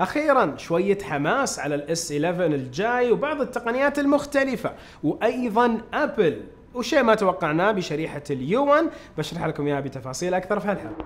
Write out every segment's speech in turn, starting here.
أخيرا شوية حماس على الاس 11 الجاي وبعض التقنيات المختلفة وأيضا أبل وشيء ما توقعناه بشريحة اليوان بشرح لكم إياها بتفاصيل أكثر في هالحلقة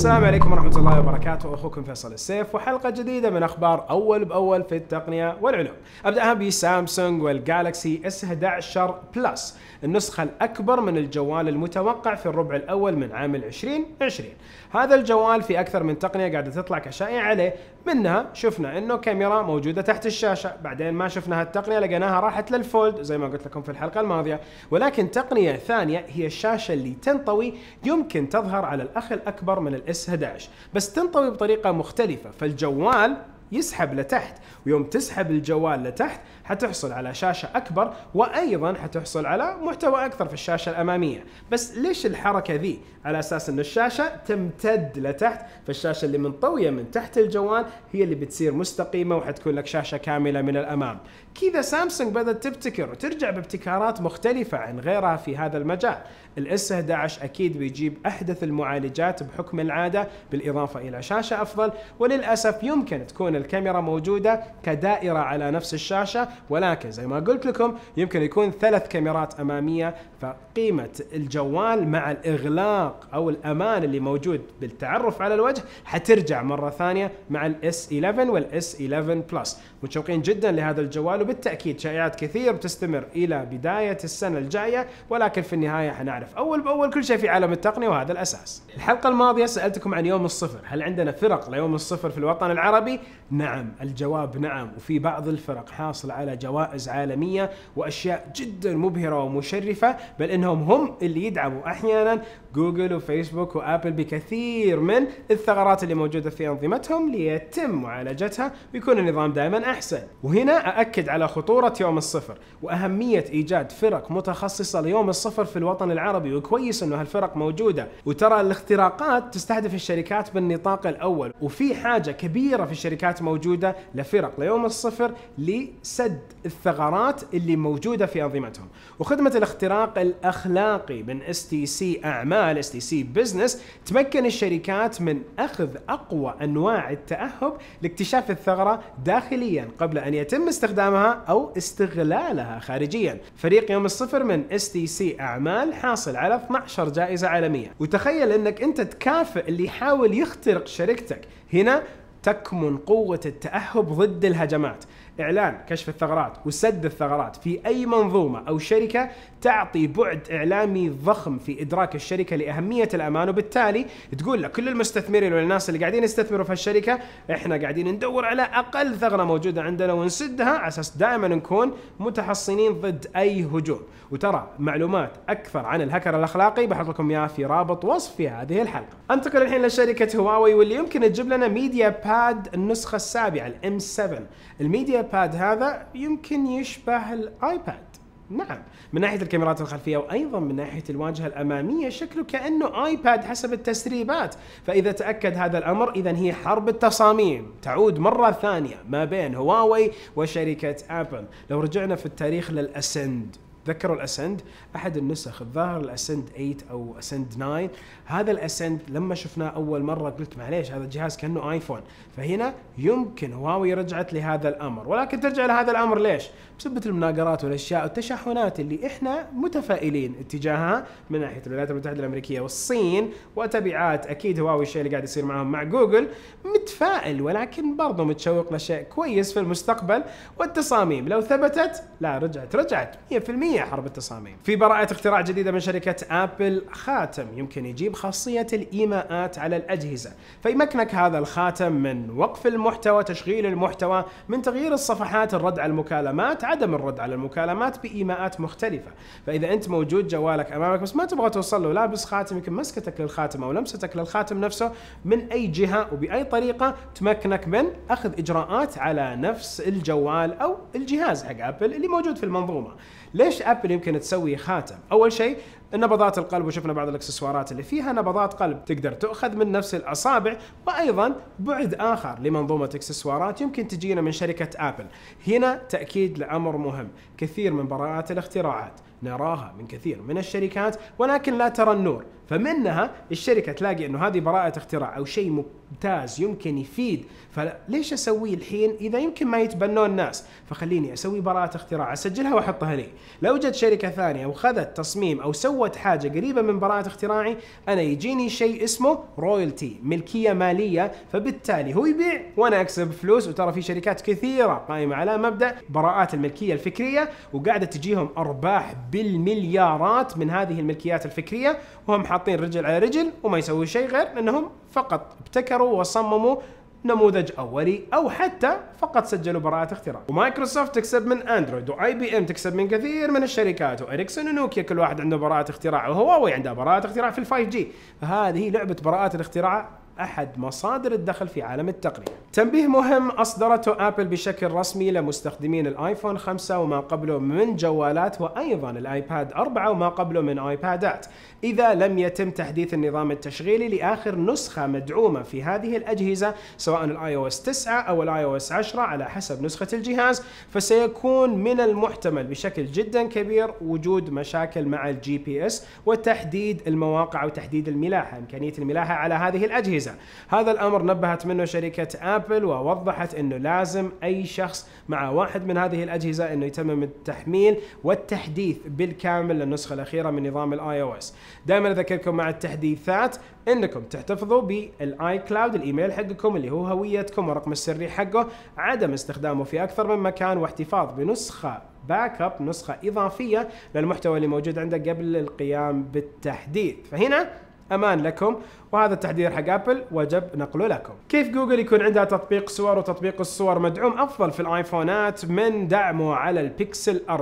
السلام عليكم ورحمة الله وبركاته أخوكم فيصل السيف وحلقة جديدة من أخبار أول بأول في التقنية والعلوم أبدأها بسامسونج والجالكسي S11 بلس النسخة الأكبر من الجوال المتوقع في الربع الأول من عام 2020 هذا الجوال في أكثر من تقنية قاعدة تطلع كشائع عليه منها شفنا انه كاميرا موجوده تحت الشاشه بعدين ما شفنا هالتقنيه لقيناها راحت للفولد زي ما قلت لكم في الحلقه الماضيه ولكن تقنيه ثانيه هي الشاشه اللي تنطوي يمكن تظهر على الاخ الاكبر من اس 11 بس تنطوي بطريقه مختلفه فالجوال يسحب لتحت ويوم تسحب الجوال لتحت حتحصل على شاشه اكبر وايضا حتحصل على محتوى اكثر في الشاشه الاماميه بس ليش الحركه ذي على اساس ان الشاشه تمتد لتحت فالشاشه اللي منطويه من تحت الجوال هي اللي بتصير مستقيمه وحتكون لك شاشه كامله من الامام كذا سامسونج بدات تبتكر وترجع بابتكارات مختلفه عن غيرها في هذا المجال الاس 11 اكيد بيجيب احدث المعالجات بحكم العاده بالاضافه الى شاشه افضل وللاسف يمكن تكون الكاميرا موجوده كدائرة على نفس الشاشة ولكن زي ما قلت لكم يمكن يكون ثلاث كاميرات أمامية فقيمة الجوال مع الإغلاق أو الأمان اللي موجود بالتعرف على الوجه حترجع مرة ثانية مع الاس 11 والاس 11 بلس متشوقين جدا لهذا الجوال وبالتأكيد شائعات كثير بتستمر إلى بداية السنة الجاية ولكن في النهاية حنعرف أول بأول كل شيء في عالم التقنية وهذا الأساس الحلقة الماضية سألتكم عن يوم الصفر هل عندنا فرق ليوم الصفر في الوطن العربي؟ نعم الجواب نعم وفي بعض الفرق حاصل على جوائز عالمية وأشياء جدا مبهرة ومشرفة بل أنهم هم اللي يدعموا أحيانا جوجل وفيسبوك وآبل بكثير من الثغرات اللي موجودة في أنظمتهم ليتم معالجتها ويكون النظام دائما أحسن وهنا أأكد على خطورة يوم الصفر وأهمية إيجاد فرق متخصصة ليوم الصفر في الوطن العربي وكويس أنه هالفرق موجودة وترى الاختراقات تستهدف الشركات بالنطاق الأول وفي حاجة كبيرة في الشركات موجودة لفرق نقل يوم الصفر لسد الثغرات اللي موجوده في انظمتهم، وخدمه الاختراق الاخلاقي من اس تي سي اعمال اس تي سي بزنس تمكن الشركات من اخذ اقوى انواع التاهب لاكتشاف الثغره داخليا قبل ان يتم استخدامها او استغلالها خارجيا، فريق يوم الصفر من اس تي سي اعمال حاصل على 12 جائزه عالميه، وتخيل انك انت تكافئ اللي يحاول يخترق شركتك، هنا تكمن قوة التأهب ضد الهجمات، إعلان كشف الثغرات وسد الثغرات في أي منظومة أو شركة تعطي بعد اعلامي ضخم في ادراك الشركه لاهميه الامان وبالتالي تقول لك كل المستثمرين والناس اللي قاعدين يستثمروا في الشركه احنا قاعدين ندور على اقل ثغره موجوده عندنا ونسدها على اساس دائما نكون متحصنين ضد اي هجوم وترى معلومات اكثر عن الهكر الاخلاقي بحط لكم اياها في رابط وصف في هذه الحلقه انتقل الحين لشركه هواوي واللي يمكن تجيب لنا ميديا باد النسخه السابعه الام 7 الميديا باد هذا يمكن يشبه الايباد نعم من ناحيه الكاميرات الخلفيه وايضا من ناحيه الواجهه الاماميه شكله كانه ايباد حسب التسريبات فاذا تاكد هذا الامر اذا هي حرب التصاميم تعود مره ثانيه ما بين هواوي وشركه ابل لو رجعنا في التاريخ للاسند تذكروا الاسند احد النسخ الظاهر الاسند 8 او اسند 9 هذا الاسند لما شفناه اول مره قلت معليش هذا الجهاز كانه ايفون فهنا يمكن هواوي رجعت لهذا الامر ولكن ترجع لهذا الامر ليش بسبه المناقرات والاشياء والتشحنات اللي احنا متفائلين اتجاهها من ناحيه الولايات المتحده الامريكيه والصين وتبعات اكيد هواوي الشيء اللي قاعد يصير معهم مع جوجل متفائل ولكن برضه متشوق لشيء كويس في المستقبل والتصاميم لو ثبتت لا رجعت رجعت 100% جميع حرب التصاميم في براءة اختراع جديدة من شركة أبل خاتم يمكن يجيب خاصية الإيماءات على الأجهزة فيمكنك هذا الخاتم من وقف المحتوى تشغيل المحتوى من تغيير الصفحات الرد على المكالمات عدم الرد على المكالمات بإيماءات مختلفة فإذا أنت موجود جوالك أمامك بس ما تبغى توصل له لابس خاتم يمكن مسكتك للخاتم أو لمستك للخاتم نفسه من أي جهة وبأي طريقة تمكنك من أخذ إجراءات على نفس الجوال أو الجهاز حق أبل اللي موجود في المنظومة ليش ليش ابل يمكن تسوي خاتم؟ اول شيء نبضات القلب وشفنا بعض الاكسسوارات اللي فيها نبضات قلب تقدر تؤخذ من نفس الاصابع وايضا بعد اخر لمنظومه اكسسوارات يمكن تجينا من شركه ابل. هنا تاكيد لامر مهم، كثير من براءات الاختراعات نراها من كثير من الشركات ولكن لا ترى النور فمنها الشركه تلاقي انه هذه براءه اختراع او شيء ممتاز يمكن يفيد فليش اسويه الحين اذا يمكن ما يتبنوه الناس فخليني اسوي براءه اختراع اسجلها واحطها لي لو جت شركه ثانيه وخذت تصميم او سوت حاجه قريبه من براءه اختراعي انا يجيني شيء اسمه رويالتي ملكيه ماليه فبالتالي هو يبيع وانا اكسب فلوس وترى في شركات كثيره قائمه على مبدا براءات الملكيه الفكريه وقاعده تجيهم ارباح بالمليارات من هذه الملكيات الفكريه وهم حاطين رجل على رجل وما يسوي شيء غير انهم فقط ابتكروا وصمموا نموذج اولي او حتى فقط سجلوا براءة اختراع ومايكروسوفت تكسب من اندرويد واي بي ام تكسب من كثير من الشركات واريكسون ونوكيا كل واحد عنده براءة اختراع وهواوي عندها براءة اختراع في ال 5 جي فهذه لعبة براءات الاختراع أحد مصادر الدخل في عالم التقنية. تنبيه مهم أصدرته آبل بشكل رسمي لمستخدمين الايفون 5 وما قبله من جوالات وأيضا الايباد 4 وما قبله من ايبادات إذا لم يتم تحديث النظام التشغيلي لآخر نسخة مدعومة في هذه الأجهزة سواء الاي او اس 9 أو الاي او اس 10 على حسب نسخة الجهاز فسيكون من المحتمل بشكل جدا كبير وجود مشاكل مع الجي بي اس وتحديد المواقع وتحديد الملاحة إمكانية الملاحة على هذه الأجهزة الأجهزة هذا الأمر نبهت منه شركة أبل ووضحت أنه لازم أي شخص مع واحد من هذه الأجهزة أنه يتمم التحميل والتحديث بالكامل للنسخة الأخيرة من نظام الآي أو إس دائما أذكركم مع التحديثات انكم تحتفظوا بالاي كلاود الايميل حقكم اللي هو هويتكم ورقم السري حقه عدم استخدامه في اكثر من مكان واحتفاظ بنسخه باك اب نسخه اضافيه للمحتوى اللي موجود عندك قبل القيام بالتحديث فهنا امان لكم وهذا التحذير حق ابل وجب نقله لكم. كيف جوجل يكون عندها تطبيق صور وتطبيق الصور مدعوم افضل في الايفونات من دعمه على البيكسل 4؟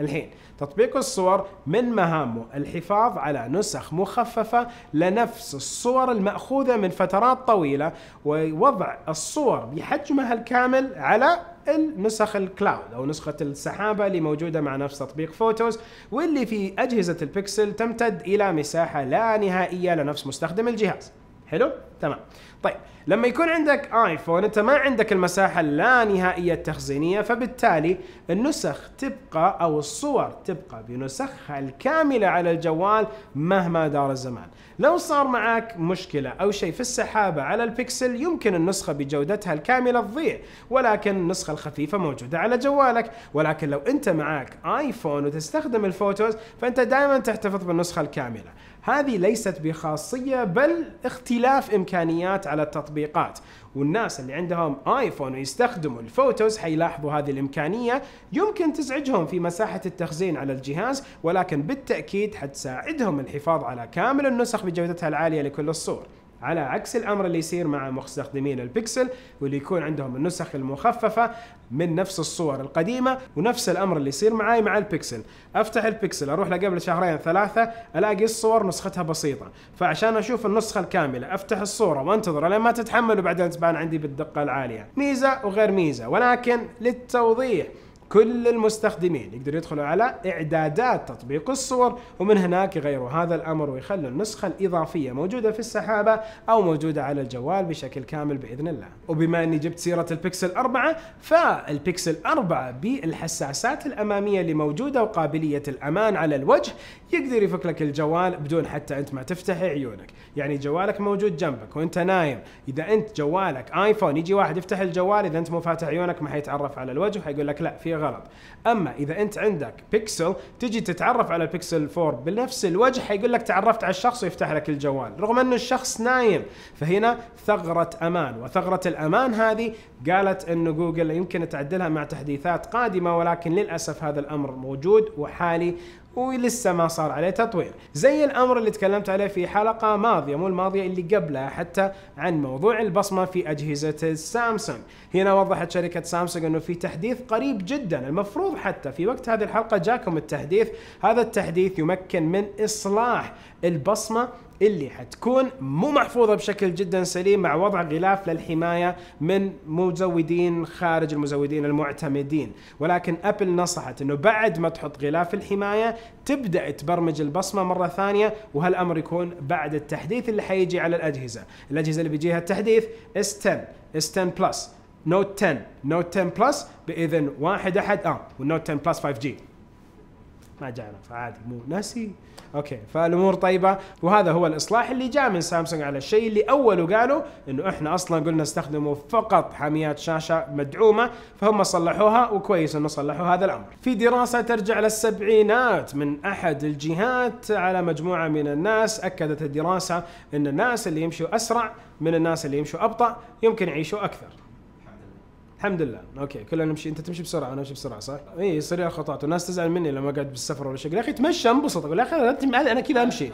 الحين تطبيق الصور من مهامه الحفاظ على نسخ مخففة لنفس الصور المأخوذة من فترات طويلة ووضع الصور بحجمها الكامل على النسخ الكلاود او نسخه السحابه اللي موجوده مع نفس تطبيق فوتوز واللي في اجهزه البكسل تمتد الى مساحه لا نهائيه لنفس مستخدم الجهاز حلو تمام طيب لما يكون عندك ايفون انت ما عندك المساحه اللانهائيه التخزينيه فبالتالي النسخ تبقى او الصور تبقى بنسخها الكامله على الجوال مهما دار الزمان لو صار معك مشكله او شيء في السحابه على البكسل يمكن النسخه بجودتها الكامله تضيع ولكن النسخه الخفيفه موجوده على جوالك ولكن لو انت معك ايفون وتستخدم الفوتوز فانت دائما تحتفظ بالنسخه الكامله هذه ليست بخاصية بل اختلاف إمكانيات على التطبيقات والناس اللي عندهم آيفون ويستخدموا الفوتوز حيلاحظوا هذه الإمكانية يمكن تزعجهم في مساحة التخزين على الجهاز ولكن بالتأكيد حتساعدهم الحفاظ على كامل النسخ بجودتها العالية لكل الصور على عكس الامر اللي يصير مع مستخدمين البكسل واللي يكون عندهم النسخ المخففه من نفس الصور القديمه ونفس الامر اللي يصير معي مع البكسل افتح البكسل اروح له قبل شهرين ثلاثه الاقي الصور نسختها بسيطه فعشان اشوف النسخه الكامله افتح الصوره وانتظر لما تتحمل وبعدين تبان عندي بالدقه العاليه ميزه وغير ميزه ولكن للتوضيح كل المستخدمين يقدروا يدخلوا على إعدادات تطبيق الصور ومن هناك يغيروا هذا الأمر ويخلوا النسخة الإضافية موجودة في السحابة أو موجودة على الجوال بشكل كامل بإذن الله وبما أني جبت سيرة البكسل 4 فالبكسل 4 بالحساسات الأمامية اللي موجودة وقابلية الأمان على الوجه يقدر يفك لك الجوال بدون حتى أنت ما تفتح عيونك يعني جوالك موجود جنبك وانت نايم إذا أنت جوالك آيفون يجي واحد يفتح الجوال إذا أنت مو فاتح عيونك ما حيتعرف على الوجه وحيقول لك لا في غلط اما اذا انت عندك بيكسل تجي تتعرف على بيكسل 4 بنفس الوجه حيقول لك تعرفت على الشخص ويفتح لك الجوال رغم انه الشخص نايم فهنا ثغره امان وثغره الامان هذه قالت انه جوجل يمكن تعدلها مع تحديثات قادمه ولكن للاسف هذا الامر موجود وحالي ولسه ما صار عليه تطوير زي الامر اللي تكلمت عليه في حلقه ماضيه مو الماضيه اللي قبلها حتى عن موضوع البصمه في اجهزه سامسونج هنا وضحت شركه سامسونج انه في تحديث قريب جدا المفروض حتى في وقت هذه الحلقه جاكم التحديث هذا التحديث يمكن من اصلاح البصمه اللي حتكون مو محفوظه بشكل جدا سليم مع وضع غلاف للحمايه من مزودين خارج المزودين المعتمدين ولكن ابل نصحت انه بعد ما تحط غلاف الحمايه تبدا تبرمج البصمه مره ثانيه وهالامر يكون بعد التحديث اللي حيجي على الاجهزه الاجهزه اللي بيجيها التحديث اس 10 اس 10 بلس نوت 10 نوت 10 بلس باذن واحد احد اه والنوت 10 بلس 5 جي ما جانا فعادي مو ناسي اوكي فالامور طيبه وهذا هو الاصلاح اللي جاء من سامسونج على الشيء اللي اوله قالوا انه احنا اصلا قلنا استخدموا فقط حاميات شاشه مدعومه فهم صلحوها وكويس انه صلحوا هذا الامر. في دراسه ترجع للسبعينات من احد الجهات على مجموعه من الناس اكدت الدراسه ان الناس اللي يمشوا اسرع من الناس اللي يمشوا ابطا يمكن يعيشوا اكثر. الحمد لله اوكي كلنا نمشي انت تمشي بسرعه انا امشي بسرعه صح؟ اي سريع خطوات والناس تزعل مني لما اقعد بالسفر ولا شيء يا اخي تمشى انبسط اقول يا اخي انا كذا امشي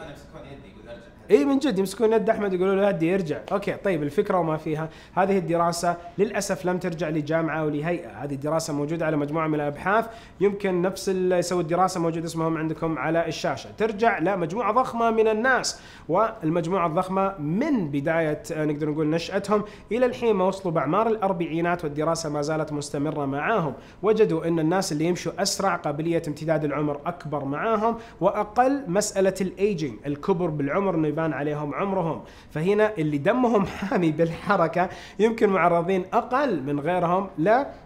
اي من جد يمسكون يد احمد يقولوا له هدي ارجع اوكي طيب الفكره وما فيها هذه الدراسه للاسف لم ترجع لجامعه ولهيئه هذه الدراسه موجوده على مجموعه من الابحاث يمكن نفس اللي يسوي الدراسه موجود اسمهم عندكم على الشاشه ترجع لمجموعه ضخمه من الناس والمجموعه الضخمه من بدايه آه، نقدر نقول نشاتهم الى الحين ما وصلوا باعمار الاربعينات والدراسه ما زالت مستمره معاهم وجدوا ان الناس اللي يمشوا اسرع قابليه امتداد العمر اكبر معاهم واقل مساله الايجنج الكبر بالعمر يبان عليهم عمرهم فهنا اللي دمهم حامي بالحركة يمكن معرضين أقل من غيرهم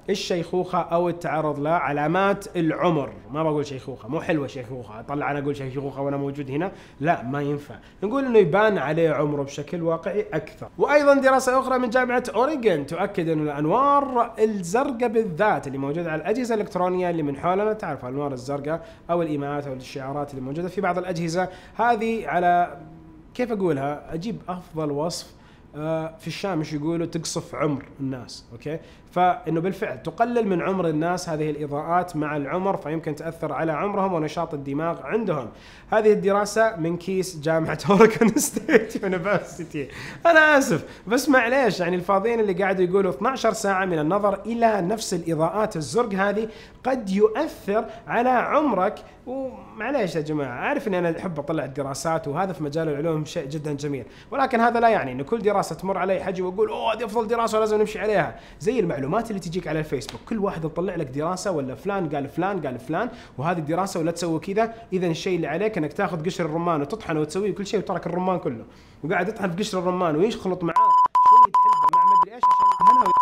للشيخوخة أو التعرض لعلامات العمر ما بقول شيخوخة مو حلوة شيخوخة طلع أنا أقول شيخوخة وأنا موجود هنا لا ما ينفع نقول أنه يبان عليه عمره بشكل واقعي أكثر وأيضا دراسة أخرى من جامعة أوريغون تؤكد أن الأنوار الزرقاء بالذات اللي موجودة على الأجهزة الإلكترونية اللي من حولنا تعرف الأنوار الزرقاء أو الإيماءات أو الشعارات اللي موجودة في بعض الأجهزة هذه على كيف اقولها؟ اجيب افضل وصف آه، في الشام ايش يقولوا تقصف عمر الناس اوكي فانه بالفعل تقلل من عمر الناس هذه الاضاءات مع العمر فيمكن تاثر على عمرهم ونشاط الدماغ عندهم. هذه الدراسه من كيس جامعه اوريكون ستيت يونيفرستي. انا اسف بس معليش يعني الفاضيين اللي قاعدوا يقولوا 12 ساعه من النظر الى نفس الاضاءات الزرق هذه قد يؤثر على عمرك ومعليش يا جماعه عارف اني انا احب اطلع الدراسات وهذا في مجال العلوم شيء جدا جميل ولكن هذا لا يعني انه كل دراسه تمر علي حجي واقول اوه هذه افضل دراسه ولازم نمشي عليها زي المع المعلومات اللي تجيك على الفيسبوك كل واحد يطلع لك دراسه ولا فلان قال فلان قال فلان وهذه الدراسه ولا تسوي كذا اذا الشيء اللي عليك انك تاخذ قشر الرمان وتطحنه وتسويه كل شيء وترك الرمان كله وقاعد يطحن في قشر الرمان ويخلط معاه شويه مع مدري ايش عشان يدهنها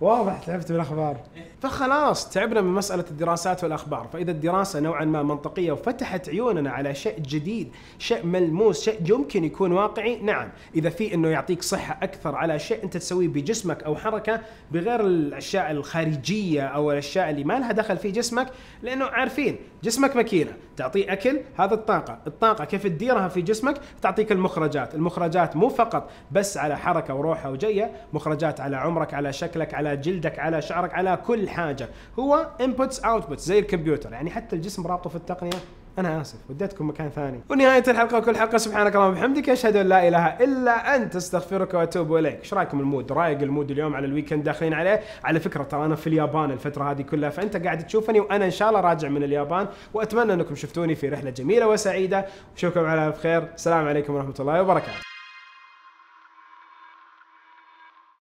واضح تعبت بالاخبار فخلاص تعبنا من مسألة الدراسات والأخبار فإذا الدراسة نوعا ما منطقية وفتحت عيوننا على شيء جديد شيء ملموس شيء يمكن يكون واقعي نعم إذا في أنه يعطيك صحة أكثر على شيء أنت تسويه بجسمك أو حركة بغير الأشياء الخارجية أو الأشياء اللي ما لها دخل في جسمك لأنه عارفين جسمك ماكينة تعطيه أكل هذا الطاقة الطاقة كيف تديرها في جسمك تعطيك المخرجات المخرجات مو فقط بس على حركة وروحة وجية مخرجات على عمرك على شكلك على جلدك على شعرك على كل حاجه هو انبوتس اوتبوتس زي الكمبيوتر يعني حتى الجسم رابطه في التقنيه انا اسف وديتكم مكان ثاني ونهايه الحلقه وكل حلقه سبحانك اللهم وبحمدك اشهد ان لا اله الا انت استغفرك واتوب اليك ايش رايكم المود رايق المود اليوم على الويكند داخلين عليه على فكره ترى انا في اليابان الفتره هذه كلها فانت قاعد تشوفني وانا ان شاء الله راجع من اليابان واتمنى انكم شفتوني في رحله جميله وسعيده اشوفكم على خير السلام عليكم ورحمه الله وبركاته